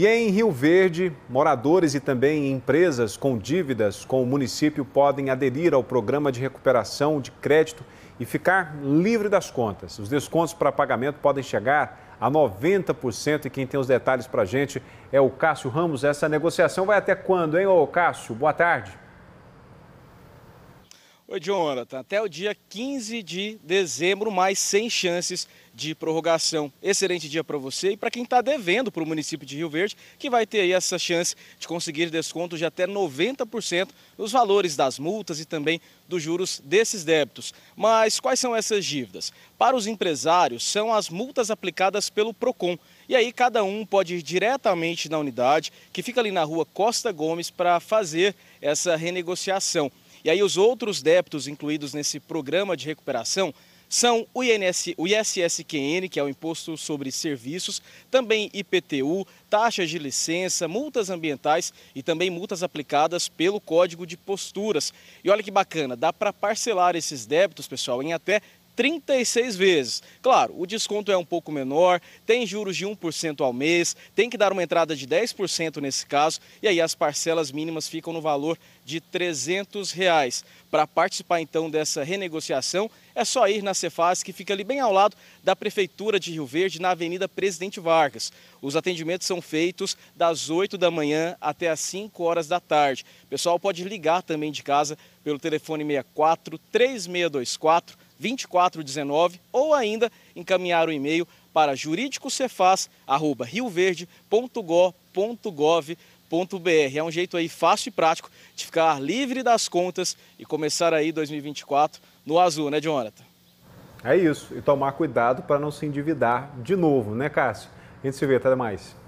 E em Rio Verde, moradores e também empresas com dívidas com o município podem aderir ao programa de recuperação de crédito e ficar livre das contas. Os descontos para pagamento podem chegar a 90% e quem tem os detalhes para a gente é o Cássio Ramos. Essa negociação vai até quando, hein, ô Cássio? Boa tarde. Oi, Jonathan. Até o dia 15 de dezembro, mais sem chances de prorrogação. Excelente dia para você e para quem está devendo para o município de Rio Verde, que vai ter aí essa chance de conseguir desconto de até 90% nos valores das multas e também dos juros desses débitos. Mas quais são essas dívidas? Para os empresários, são as multas aplicadas pelo PROCON. E aí cada um pode ir diretamente na unidade, que fica ali na rua Costa Gomes, para fazer essa renegociação. E aí os outros débitos incluídos nesse programa de recuperação são o, INS, o ISSQN, que é o Imposto sobre Serviços, também IPTU, taxas de licença, multas ambientais e também multas aplicadas pelo Código de Posturas. E olha que bacana, dá para parcelar esses débitos, pessoal, em até 36 vezes. Claro, o desconto é um pouco menor, tem juros de 1% ao mês, tem que dar uma entrada de 10% nesse caso, e aí as parcelas mínimas ficam no valor de R$ 300. Reais. Para participar então dessa renegociação, é só ir na Cefaz, que fica ali bem ao lado da Prefeitura de Rio Verde, na Avenida Presidente Vargas. Os atendimentos são feitos das 8 da manhã até as 5 horas da tarde. O pessoal pode ligar também de casa pelo telefone 64 3624 2419 ou ainda encaminhar o e-mail para juridicocefaz@rioverde.gov.br. É um jeito aí fácil e prático de ficar livre das contas e começar aí 2024 no azul, né, Jonathan? É isso, e tomar cuidado para não se endividar de novo, né, Cássio? A gente se vê, até mais.